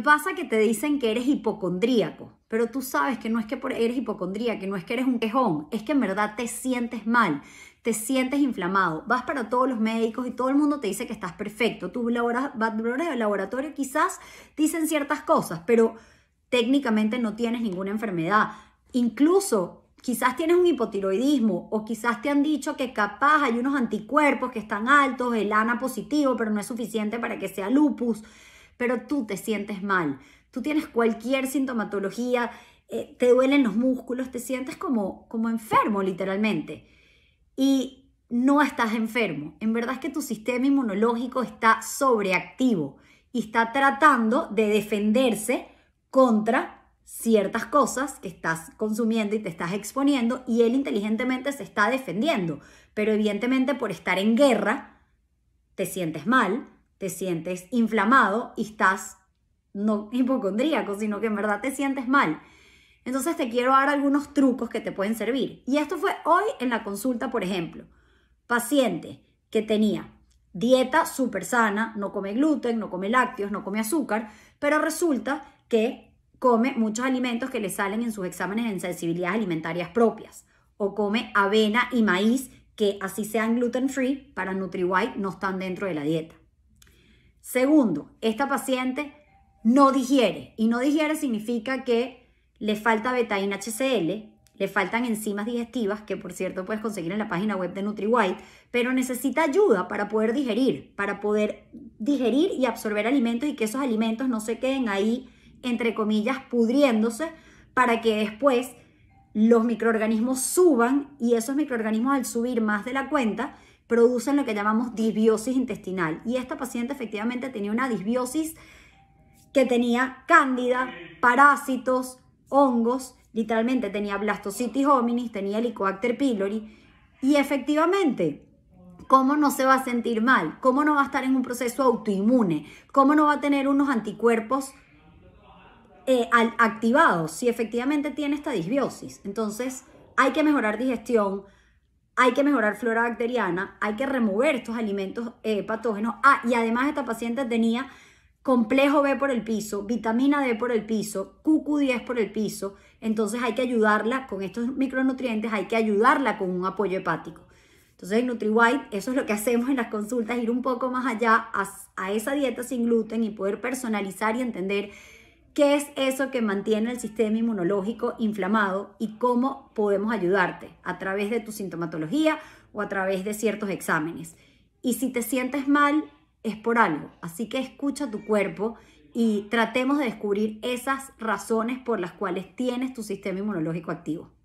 pasa que te dicen que eres hipocondríaco, pero tú sabes que no es que eres hipocondríaco, que no es que eres un quejón, es que en verdad te sientes mal, te sientes inflamado, vas para todos los médicos y todo el mundo te dice que estás perfecto. Tus valores de laboratorio quizás dicen ciertas cosas, pero técnicamente no tienes ninguna enfermedad. Incluso quizás tienes un hipotiroidismo o quizás te han dicho que capaz hay unos anticuerpos que están altos, el ANA positivo, pero no es suficiente para que sea lupus pero tú te sientes mal, tú tienes cualquier sintomatología, eh, te duelen los músculos, te sientes como, como enfermo literalmente. Y no estás enfermo, en verdad es que tu sistema inmunológico está sobreactivo y está tratando de defenderse contra ciertas cosas que estás consumiendo y te estás exponiendo y él inteligentemente se está defendiendo, pero evidentemente por estar en guerra te sientes mal, te sientes inflamado y estás no hipocondríaco, sino que en verdad te sientes mal. Entonces te quiero dar algunos trucos que te pueden servir. Y esto fue hoy en la consulta, por ejemplo. Paciente que tenía dieta súper sana, no come gluten, no come lácteos, no come azúcar, pero resulta que come muchos alimentos que le salen en sus exámenes en sensibilidades alimentarias propias. O come avena y maíz que así sean gluten free, para NutriWhite no están dentro de la dieta. Segundo, esta paciente no digiere. Y no digiere significa que le falta betaína HCl, le faltan enzimas digestivas, que por cierto puedes conseguir en la página web de NutriWhite, pero necesita ayuda para poder digerir, para poder digerir y absorber alimentos y que esos alimentos no se queden ahí, entre comillas, pudriéndose, para que después los microorganismos suban y esos microorganismos al subir más de la cuenta producen lo que llamamos disbiosis intestinal. Y esta paciente efectivamente tenía una disbiosis que tenía cándida, parásitos, hongos, literalmente tenía blastocitis hominis, tenía helicobacter pylori. Y efectivamente, ¿Cómo no se va a sentir mal? ¿Cómo no va a estar en un proceso autoinmune? ¿Cómo no va a tener unos anticuerpos eh, activados si efectivamente tiene esta disbiosis? Entonces, hay que mejorar digestión, hay que mejorar flora bacteriana, hay que remover estos alimentos eh, patógenos. Ah, y además esta paciente tenía complejo B por el piso, vitamina D por el piso, QQ10 por el piso. Entonces hay que ayudarla con estos micronutrientes, hay que ayudarla con un apoyo hepático. Entonces en NutriWhite eso es lo que hacemos en las consultas, ir un poco más allá a esa dieta sin gluten y poder personalizar y entender qué es eso que mantiene el sistema inmunológico inflamado y cómo podemos ayudarte a través de tu sintomatología o a través de ciertos exámenes. Y si te sientes mal, es por algo. Así que escucha tu cuerpo y tratemos de descubrir esas razones por las cuales tienes tu sistema inmunológico activo.